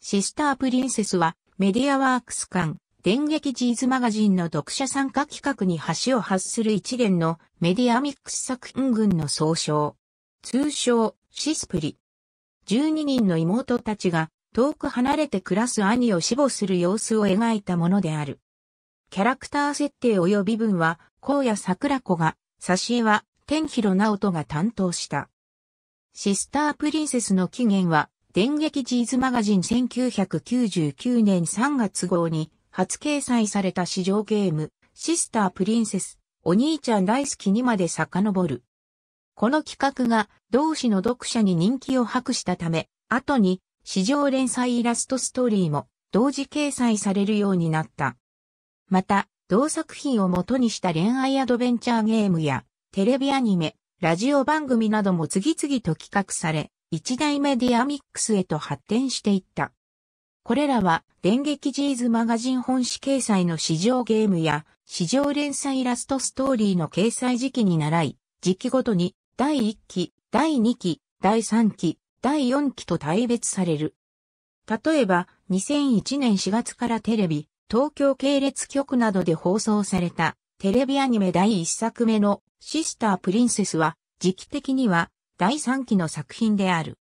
シスタープリンセスはメディアワークス館、電撃ジーズマガジンの読者参加企画に橋を発する一連のメディアミックス作品群の総称。通称、シスプリ。12人の妹たちが遠く離れて暮らす兄を死亡する様子を描いたものである。キャラクター設定及び文は、荒野桜子が、挿絵は、天広直人が担当した。シスタープリンセスの起源は、電撃ジーズマガジン1999年3月号に初掲載された市場ゲーム、シスタープリンセス、お兄ちゃん大好きにまで遡る。この企画が同志の読者に人気を博したため、後に市場連載イラストストーリーも同時掲載されるようになった。また、同作品を元にした恋愛アドベンチャーゲームや、テレビアニメ、ラジオ番組なども次々と企画され、一代目ディアミックスへと発展していった。これらは、電撃ジーズマガジン本誌掲載の市場ゲームや、市場連載イラストストーリーの掲載時期に習い、時期ごとに、第1期、第2期、第3期、第4期と大別される。例えば、2001年4月からテレビ、東京系列局などで放送された、テレビアニメ第1作目の、シスタープリンセスは、時期的には、第3期の作品である。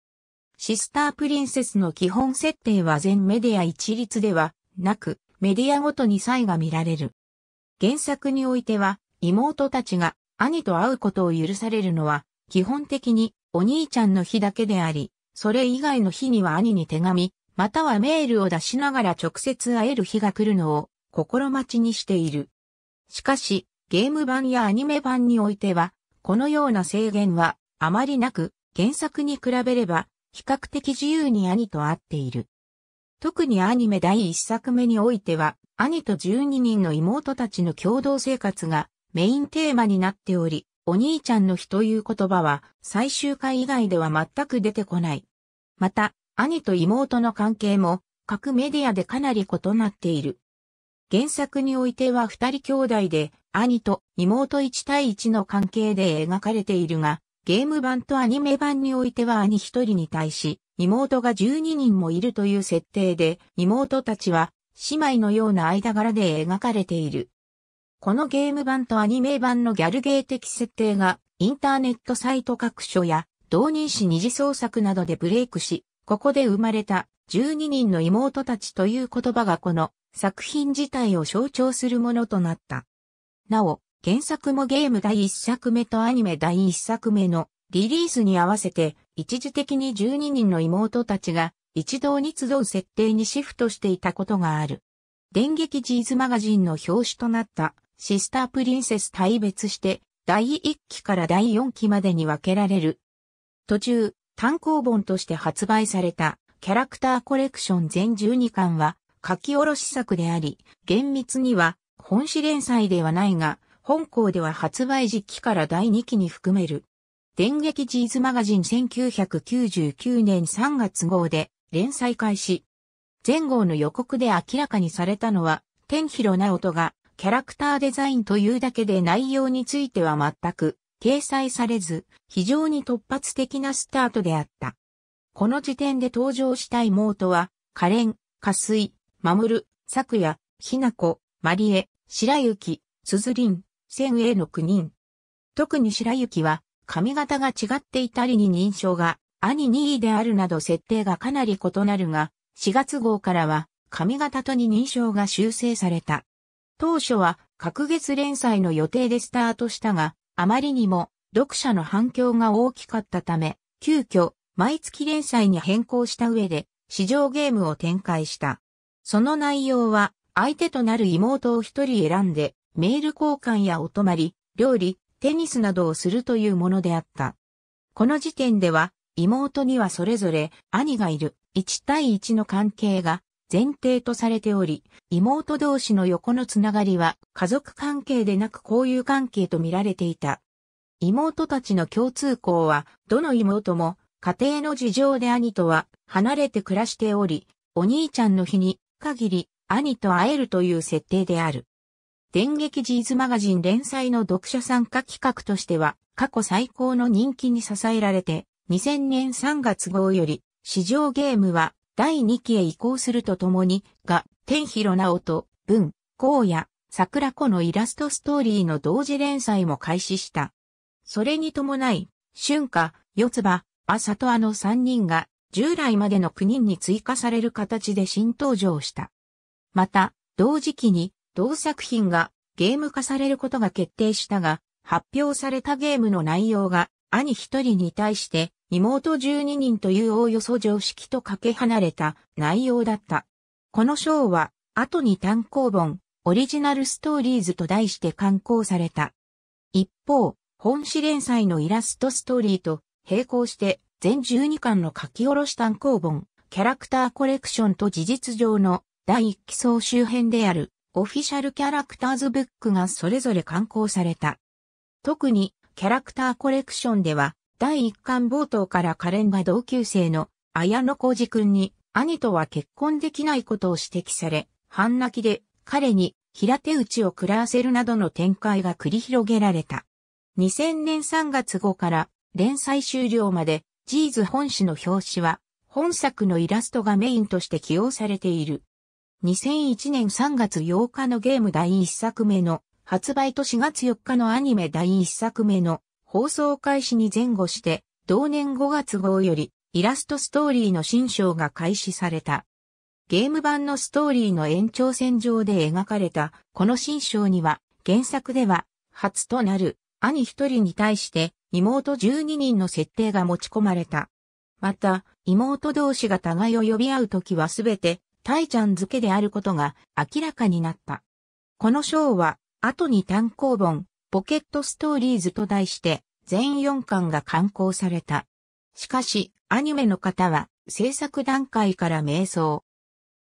シスタープリンセスの基本設定は全メディア一律ではなく、メディアごとに差異が見られる。原作においては、妹たちが兄と会うことを許されるのは、基本的にお兄ちゃんの日だけであり、それ以外の日には兄に手紙、またはメールを出しながら直接会える日が来るのを心待ちにしている。しかし、ゲーム版やアニメ版においては、このような制限はあまりなく、原作に比べれば、比較的自由に兄と会っている。特にアニメ第一作目においては、兄と12人の妹たちの共同生活がメインテーマになっており、お兄ちゃんの日という言葉は最終回以外では全く出てこない。また、兄と妹の関係も各メディアでかなり異なっている。原作においては二人兄弟で兄と妹1対1の関係で描かれているが、ゲーム版とアニメ版においては兄一人に対し、妹が12人もいるという設定で、妹たちは姉妹のような間柄で描かれている。このゲーム版とアニメ版のギャルゲー的設定が、インターネットサイト各所や、同人誌二次創作などでブレイクし、ここで生まれた12人の妹たちという言葉がこの作品自体を象徴するものとなった。なお、原作もゲーム第1作目とアニメ第1作目のリリースに合わせて一時的に12人の妹たちが一堂に集う設定にシフトしていたことがある。電撃ジーズマガジンの表紙となったシスタープリンセス対別して第1期から第4期までに分けられる。途中、単行本として発売されたキャラクターコレクション全12巻は書き下ろし作であり、厳密には本誌連載ではないが、本校では発売時期から第2期に含める。電撃ジーズマガジン1999年3月号で連載開始。前号の予告で明らかにされたのは、天広直人がキャラクターデザインというだけで内容については全く掲載されず、非常に突発的なスタートであった。この時点で登場した妹は、可憐、加水、守、コ、夜、ひな子、ラユキ、白雪、鈴ン。先への9人。特に白雪は、髪型が違っていたりに認証が、兄2位であるなど設定がかなり異なるが、4月号からは、髪型とに認証が修正された。当初は、隔月連載の予定でスタートしたが、あまりにも、読者の反響が大きかったため、急遽、毎月連載に変更した上で、市場ゲームを展開した。その内容は、相手となる妹を一人選んで、メール交換やお泊まり、料理、テニスなどをするというものであった。この時点では、妹にはそれぞれ兄がいる1対1の関係が前提とされており、妹同士の横のつながりは家族関係でなく交友関係と見られていた。妹たちの共通項は、どの妹も家庭の事情で兄とは離れて暮らしており、お兄ちゃんの日に限り兄と会えるという設定である。電撃ジーズマガジン連載の読者参加企画としては、過去最高の人気に支えられて、2000年3月号より、市場ゲームは第2期へ移行するとともに、が、天広直人、文、荒野、桜子のイラストストーリーの同時連載も開始した。それに伴い、春夏、四つ葉、朝とあの3人が、従来までの9人に追加される形で新登場した。また、同時期に、同作品がゲーム化されることが決定したが、発表されたゲームの内容が兄一人に対して妹12人というおおよそ常識とかけ離れた内容だった。この章は後に単行本オリジナルストーリーズと題して刊行された。一方、本誌連載のイラストストーリーと並行して全12巻の書き下ろし単行本キャラクターコレクションと事実上の第1期総集編であるオフィシャルキャラクターズブックがそれぞれ刊行された。特にキャラクターコレクションでは、第一巻冒頭からカレンが同級生の綾野浩二君に兄とは結婚できないことを指摘され、半泣きで彼に平手打ちを食らわせるなどの展開が繰り広げられた。2000年3月後から連載終了までジーズ本誌の表紙は本作のイラストがメインとして起用されている。2001年3月8日のゲーム第1作目の発売と4月4日のアニメ第1作目の放送開始に前後して、同年5月号よりイラストストーリーの新章が開始された。ゲーム版のストーリーの延長線上で描かれたこの新章には原作では初となる兄一人に対して妹12人の設定が持ち込まれた。また妹同士が互いを呼び合うときはすべてタイちゃん付けであることが明らかになった。この章は、後に単行本、ポケットストーリーズと題して、全4巻が刊行された。しかし、アニメの方は、制作段階から迷走。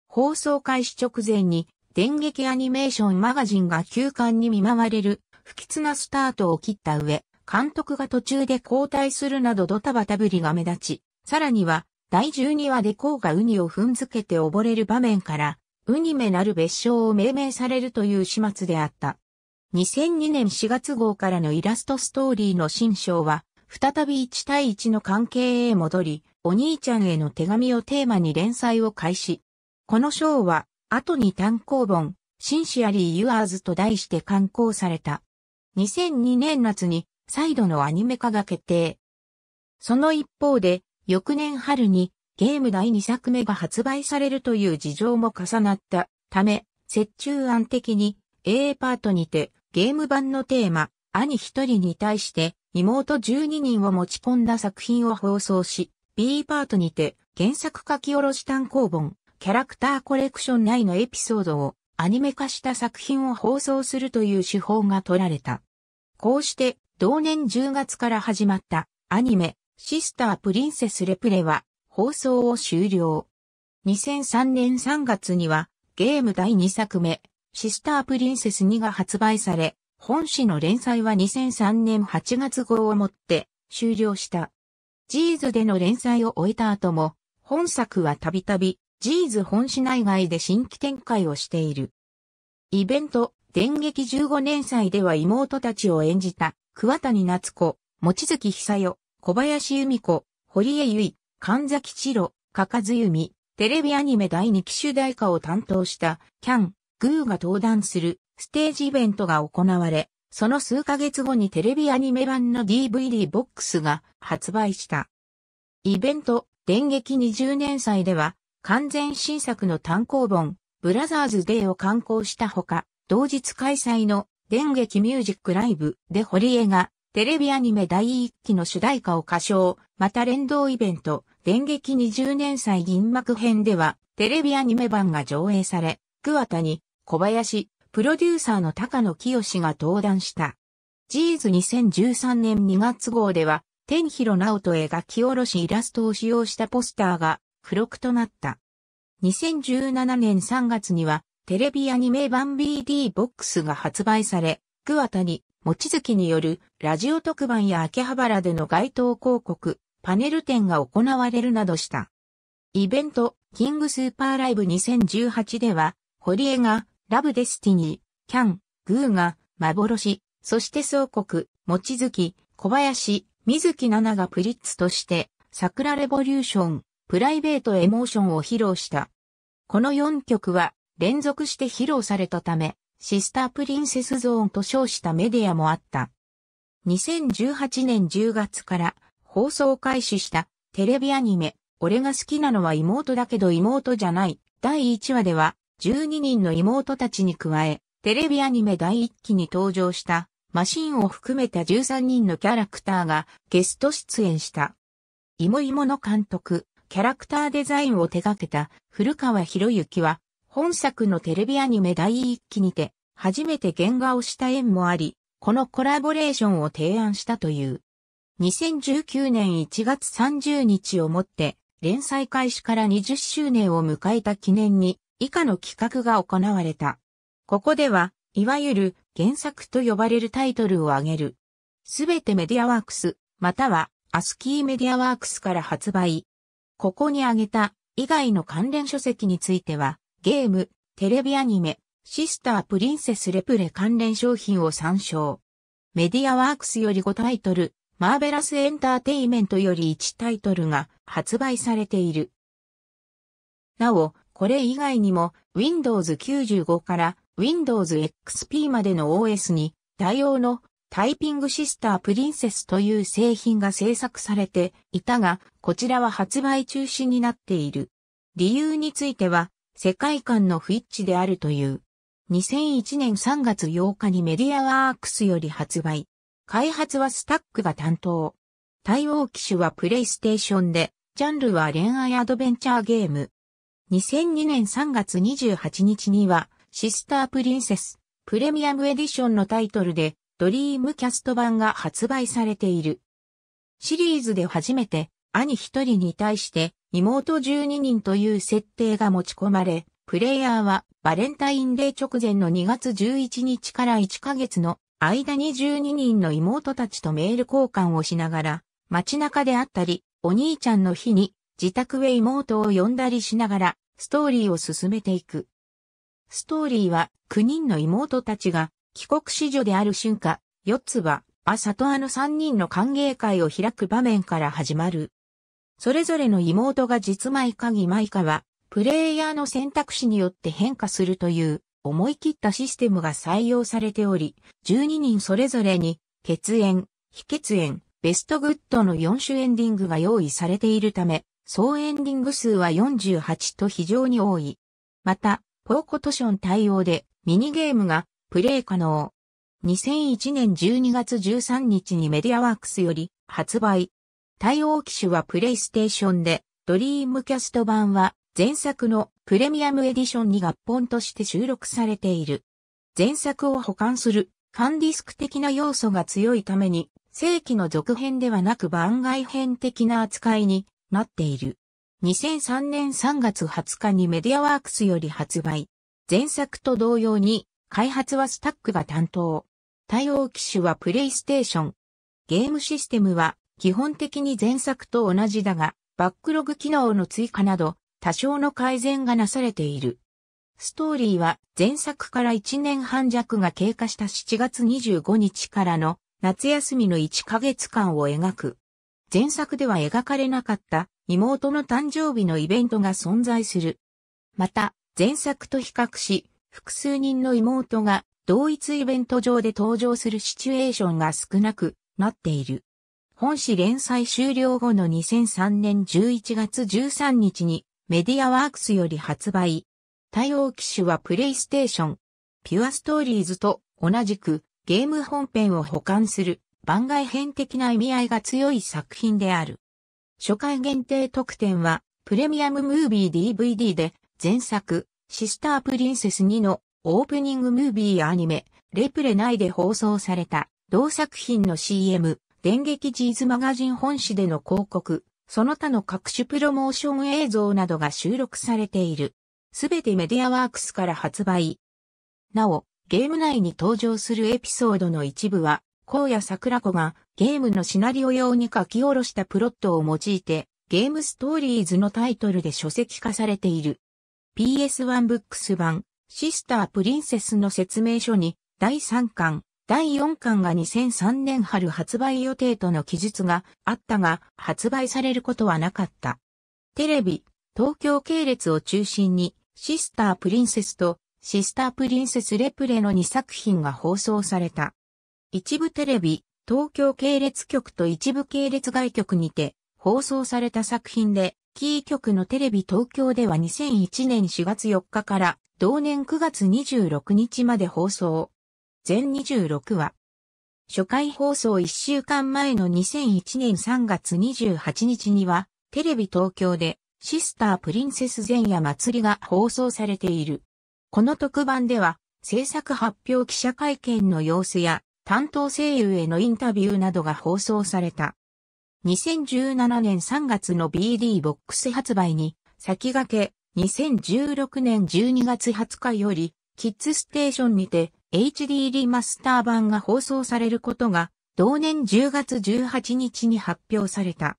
放送開始直前に、電撃アニメーションマガジンが休刊に見舞われる、不吉なスタートを切った上、監督が途中で交代するなどドタバタぶりが目立ち、さらには第12話で甲がウニを踏んづけて溺れる場面から、ウニメなる別称を命名されるという始末であった。2002年4月号からのイラストストーリーの新章は、再び1対1の関係へ戻り、お兄ちゃんへの手紙をテーマに連載を開始。この章は、後に単行本、シンシアリー・ユアーズと題して刊行された。2002年夏に、再度のアニメ化が決定。その一方で、翌年春にゲーム第2作目が発売されるという事情も重なったため、折衷案的に A パートにてゲーム版のテーマ、兄一人に対して妹12人を持ち込んだ作品を放送し、B パートにて原作書き下ろし単行本、キャラクターコレクション内のエピソードをアニメ化した作品を放送するという手法が取られた。こうして同年10月から始まったアニメシスタープリンセスレプレは放送を終了。2003年3月にはゲーム第2作目、シスタープリンセス2が発売され、本誌の連載は2003年8月号をもって終了した。ジーズでの連載を終えた後も、本作はたびたびジーズ本誌内外で新規展開をしている。イベント、電撃15年祭では妹たちを演じた、桑谷夏子、望月久代、小林由美子、堀江由衣、神崎千路、かかず由美、テレビアニメ第2期主題歌を担当した、キャン、グーが登壇するステージイベントが行われ、その数ヶ月後にテレビアニメ版の DVD ボックスが発売した。イベント、電撃20年祭では、完全新作の単行本、ブラザーズデーを刊行したほか、同日開催の電撃ミュージックライブで堀江がテレビアニメ第1期の主題歌を歌唱、また連動イベント、電撃20年祭銀幕編では、テレビアニメ版が上映され、桑田に、小林、プロデューサーの高野清が登壇した。ジーズ2013年2月号では、天広直人へ書き下ろしイラストを使用したポスターが、付録となった。2017年3月には、テレビアニメ版 BD ボックスが発売され、桑田に、もちづきによるラジオ特番や秋葉原での街頭広告、パネル展が行われるなどした。イベント、キングスーパーライブ2018では、堀江が、ラブデスティニー、キャン、グーが、幻、そして総国、もちづき、小林、水木奈々がプリッツとして、桜レボリューション、プライベートエモーションを披露した。この4曲は連続して披露されたため、シスタープリンセスゾーンと称したメディアもあった。2018年10月から放送開始したテレビアニメ、俺が好きなのは妹だけど妹じゃない第1話では12人の妹たちに加え、テレビアニメ第1期に登場したマシンを含めた13人のキャラクターがゲスト出演した。イモイモの監督、キャラクターデザインを手掛けた古川博之は本作のテレビアニメ第一期にて、初めて原画をした縁もあり、このコラボレーションを提案したという。2019年1月30日をもって、連載開始から20周年を迎えた記念に、以下の企画が行われた。ここでは、いわゆる原作と呼ばれるタイトルを挙げる。すべてメディアワークス、またはアスキーメディアワークスから発売。ここに挙げた以外の関連書籍については、ゲーム、テレビアニメ、シスタープリンセスレプレ関連商品を参照。メディアワークスより5タイトル、マーベラスエンターテイメントより1タイトルが発売されている。なお、これ以外にも Windows 95から Windows XP までの OS に対応のタイピングシスタープリンセスという製品が制作されていたが、こちらは発売中止になっている。理由については、世界観の不一致であるという。2001年3月8日にメディアワークスより発売。開発はスタックが担当。対応機種はプレイステーションで、ジャンルは恋愛アドベンチャーゲーム。2002年3月28日には、シスタープリンセス、プレミアムエディションのタイトルで、ドリームキャスト版が発売されている。シリーズで初めて、兄一人に対して妹12人という設定が持ち込まれ、プレイヤーはバレンタインデー直前の2月11日から1ヶ月の間に12人の妹たちとメール交換をしながら、街中であったり、お兄ちゃんの日に自宅へ妹を呼んだりしながら、ストーリーを進めていく。ストーリーは9人の妹たちが帰国子女である瞬間、4つは、朝とあの3人の歓迎会を開く場面から始まる。それぞれの妹が実枚か義枚かは、プレイヤーの選択肢によって変化するという、思い切ったシステムが採用されており、12人それぞれに、血縁、非血縁、ベストグッドの4種エンディングが用意されているため、総エンディング数は48と非常に多い。また、ポーコトション対応でミニゲームがプレイ可能。2001年12月13日にメディアワークスより発売、対応機種はプレイステーションで、ドリームキャスト版は前作のプレミアムエディションに合本として収録されている。前作を保管するファンディスク的な要素が強いために、正規の続編ではなく番外編的な扱いになっている。2003年3月20日にメディアワークスより発売。前作と同様に、開発はスタックが担当。対応機種はプレイステーション。ゲームシステムは基本的に前作と同じだが、バックログ機能の追加など、多少の改善がなされている。ストーリーは前作から1年半弱が経過した7月25日からの夏休みの1ヶ月間を描く。前作では描かれなかった妹の誕生日のイベントが存在する。また、前作と比較し、複数人の妹が同一イベント上で登場するシチュエーションが少なくなっている。本誌連載終了後の2003年11月13日にメディアワークスより発売。対応機種はプレイステーション。ピュアストーリーズと同じくゲーム本編を保管する番外編的な意味合いが強い作品である。初回限定特典はプレミアムムービー DVD で前作シスタープリンセス2のオープニングムービーアニメレプレ内で放送された同作品の CM、電撃ジーズマガジン本誌での広告、その他の各種プロモーション映像などが収録されている。すべてメディアワークスから発売。なお、ゲーム内に登場するエピソードの一部は、荒野桜子がゲームのシナリオ用に書き下ろしたプロットを用いて、ゲームストーリーズのタイトルで書籍化されている。PS1 ブックス版、シスタープリンセスの説明書に、第3巻、第4巻が2003年春発売予定との記述があったが、発売されることはなかった。テレビ、東京系列を中心に、シスタープリンセスとシスタープリンセスレプレの2作品が放送された。一部テレビ、東京系列局と一部系列外局にて放送された作品で、キー局のテレビ東京では2001年4月4日から同年9月26日まで放送。全26話。初回放送1週間前の2001年3月28日には、テレビ東京で、シスタープリンセス前夜祭りが放送されている。この特番では、制作発表記者会見の様子や、担当声優へのインタビューなどが放送された。2017年3月の BD ボックス発売に、先駆け、2016年12月20日より、キッズステーションにて、HD リマスター版が放送されることが同年10月18日に発表された。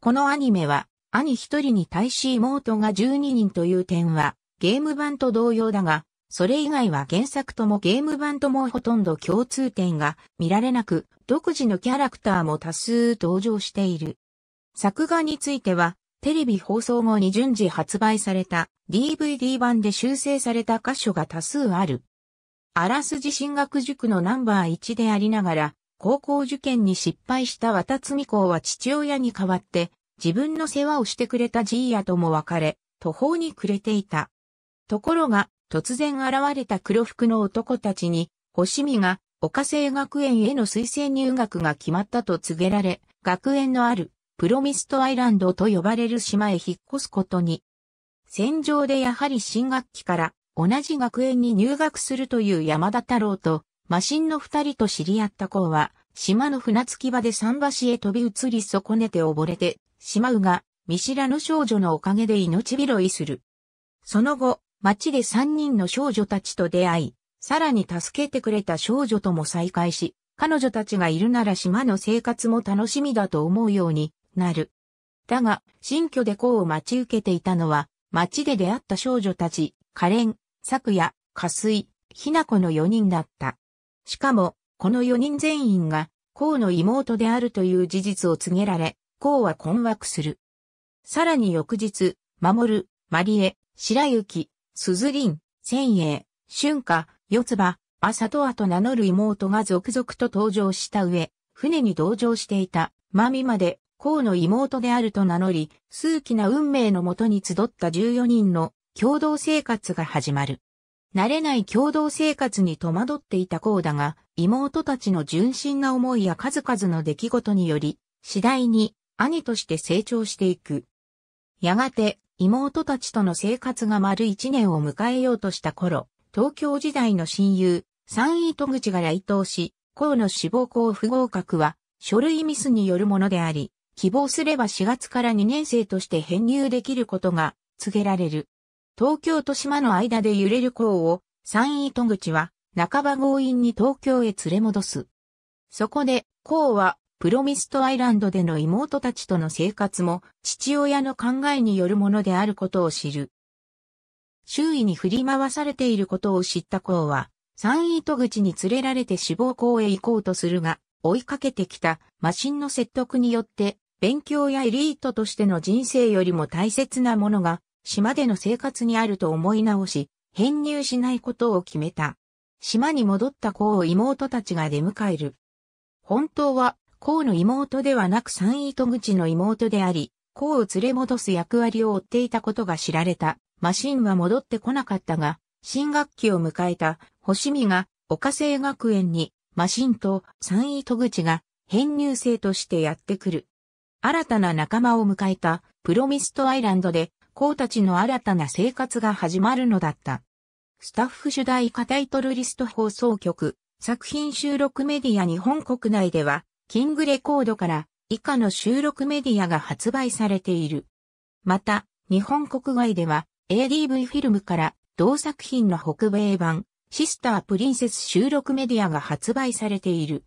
このアニメは兄一人に対し妹が12人という点はゲーム版と同様だが、それ以外は原作ともゲーム版ともほとんど共通点が見られなく、独自のキャラクターも多数登場している。作画については、テレビ放送後に順次発売された DVD 版で修正された箇所が多数ある。スジ進学塾のナンバー1でありながら、高校受験に失敗した渡津校は父親に代わって、自分の世話をしてくれたジーやとも別れ、途方に暮れていた。ところが、突然現れた黒服の男たちに、星見が、岡生学園への推薦入学が決まったと告げられ、学園のある、プロミストアイランドと呼ばれる島へ引っ越すことに。戦場でやはり新学期から、同じ学園に入学するという山田太郎と、魔神の二人と知り合った子は、島の船着き場で桟橋へ飛び移り損ねて溺れて、しまうが、見知らぬ少女のおかげで命拾いする。その後、町で三人の少女たちと出会い、さらに助けてくれた少女とも再会し、彼女たちがいるなら島の生活も楽しみだと思うようになる。だが、新居で子を待ち受けていたのは、町で出会った少女たち、可憐、昨夜、加水、ひな子の4人だった。しかも、この4人全員が、孔の妹であるという事実を告げられ、孔は困惑する。さらに翌日、守る、まり白雪、鈴林、千栄、春夏、四葉、朝とあと名乗る妹が続々と登場した上、船に同乗していた、マミまで、孔の妹であると名乗り、数奇な運命のもとに集った14人の共同生活が始まる。慣れない共同生活に戸惑っていたコーダが、妹たちの純真な思いや数々の出来事により、次第に兄として成長していく。やがて、妹たちとの生活が丸一年を迎えようとした頃、東京時代の親友、三井戸口が来島し、校の志望校不合格は、書類ミスによるものであり、希望すれば4月から2年生として編入できることが告げられる。東京と島の間で揺れる港を、山陰糸口は、半ば強引に東京へ連れ戻す。そこで、港は、プロミストアイランドでの妹たちとの生活も、父親の考えによるものであることを知る。周囲に振り回されていることを知った港は、山陰糸口に連れられて志望校へ行こうとするが、追いかけてきたマシンの説得によって、勉強やエリートとしての人生よりも大切なものが島での生活にあると思い直し、編入しないことを決めた。島に戻った子を妹たちが出迎える。本当は、子の妹ではなく三糸口の妹であり、子を連れ戻す役割を負っていたことが知られた。マシンは戻ってこなかったが、新学期を迎えた星見が岡生学園にマシンと三糸口が編入生としてやってくる。新たな仲間を迎えたプロミストアイランドで公たちの新たな生活が始まるのだった。スタッフ主題歌タイトルリスト放送局、作品収録メディア日本国内では、キングレコードから以下の収録メディアが発売されている。また、日本国外では ADV フィルムから同作品の北米版、シスタープリンセス収録メディアが発売されている。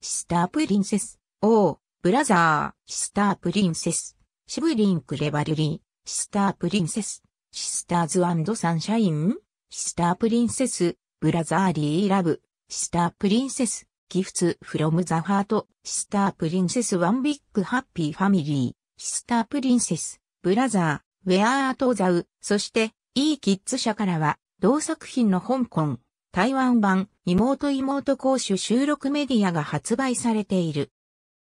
シスタープリンセス、オー、ブラザー、シスタープリンセス。シブリンクレバルリー、シスタープリンセス、シスターズサンシャイン、シスタープリンセス、ブラザーリーラブ、シスタープリンセス、ギフツフロムザハート、シスタープリンセスワンビッグハッピーファミリー、シスタープリンセス、ブラザー、ウェアートザウ、そして、E キッズ社からは、同作品の香港、台湾版、妹妹公主収録メディアが発売されている。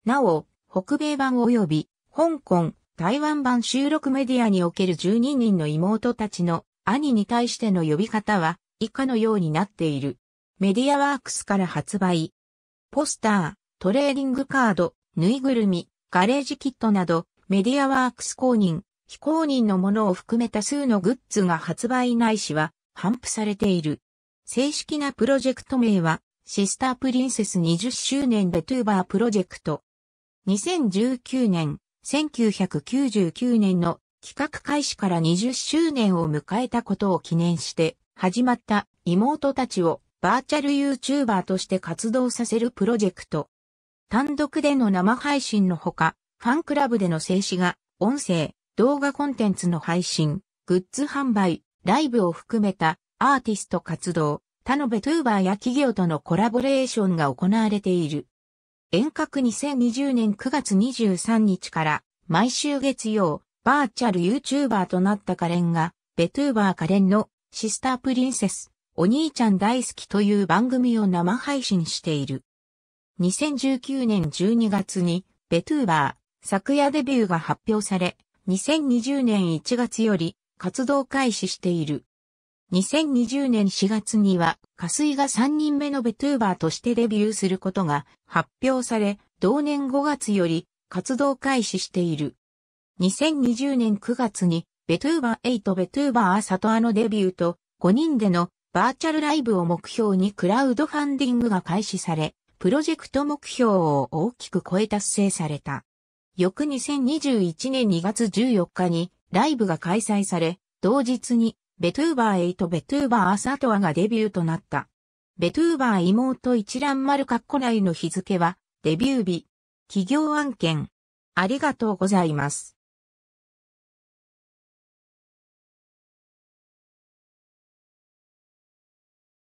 なお、北米版及び、香港、台湾版収録メディアにおける12人の妹たちの兄に対しての呼び方は以下のようになっている。メディアワークスから発売。ポスター、トレーディングカード、ぬいぐるみ、ガレージキットなど、メディアワークス公認、非公認のものを含めた数のグッズが発売ないしは、頒布されている。正式なプロジェクト名は、シスタープリンセス20周年ベトゥーバープロジェクト。2019年、1999年の企画開始から20周年を迎えたことを記念して始まった妹たちをバーチャル YouTuber として活動させるプロジェクト。単独での生配信のほか、ファンクラブでの静止画、音声、動画コンテンツの配信、グッズ販売、ライブを含めたアーティスト活動、他のベトゥーバーや企業とのコラボレーションが行われている。遠隔2020年9月23日から毎週月曜、バーチャル YouTuber となったカレンが、ベトゥーバーカレンのシスタープリンセス、お兄ちゃん大好きという番組を生配信している。2019年12月に、ベトゥーバー、昨夜デビューが発表され、2020年1月より活動開始している。2020年4月には、加水が3人目のベトゥーバーとしてデビューすることが発表され、同年5月より活動開始している。2020年9月に、ベトゥーバー8ベトゥーバーサトアのデビューと、5人でのバーチャルライブを目標にクラウドファンディングが開始され、プロジェクト目標を大きく超え達成された。翌2021年2月14日にライブが開催され、同日にベトゥーバー8ベトゥーバーアサトアがデビューとなった。ベトゥーバー妹一覧丸括弧内の日付はデビュー日。企業案件。ありがとうございます。